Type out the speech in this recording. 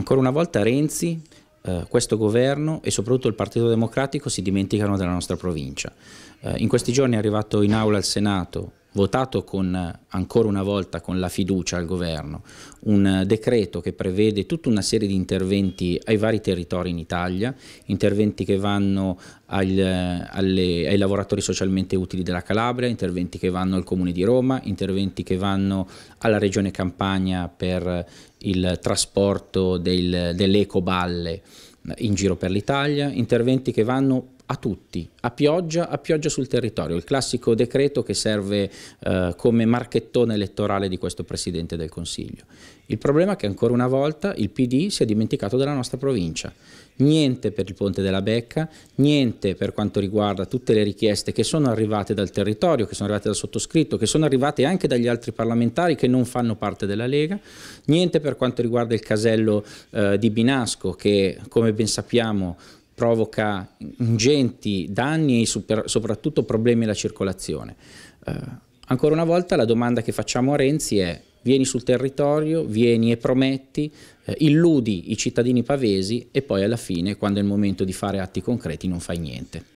Ancora una volta Renzi, eh, questo governo e soprattutto il Partito Democratico si dimenticano della nostra provincia. Eh, in questi giorni è arrivato in aula al Senato votato con, ancora una volta con la fiducia al governo un decreto che prevede tutta una serie di interventi ai vari territori in Italia, interventi che vanno agli, alle, ai lavoratori socialmente utili della Calabria, interventi che vanno al Comune di Roma, interventi che vanno alla Regione Campania per il trasporto del, delle in giro per l'Italia, interventi che vanno a tutti, a pioggia, a pioggia sul territorio, il classico decreto che serve eh, come marchettone elettorale di questo Presidente del Consiglio. Il problema è che ancora una volta il PD si è dimenticato della nostra provincia. Niente per il Ponte della Becca, niente per quanto riguarda tutte le richieste che sono arrivate dal territorio, che sono arrivate dal sottoscritto, che sono arrivate anche dagli altri parlamentari che non fanno parte della Lega, niente per quanto riguarda il casello eh, di Binasco che come ben sappiamo provoca ingenti danni e soprattutto problemi alla circolazione. Eh, ancora una volta la domanda che facciamo a Renzi è vieni sul territorio, vieni e prometti, eh, illudi i cittadini pavesi e poi alla fine, quando è il momento di fare atti concreti, non fai niente.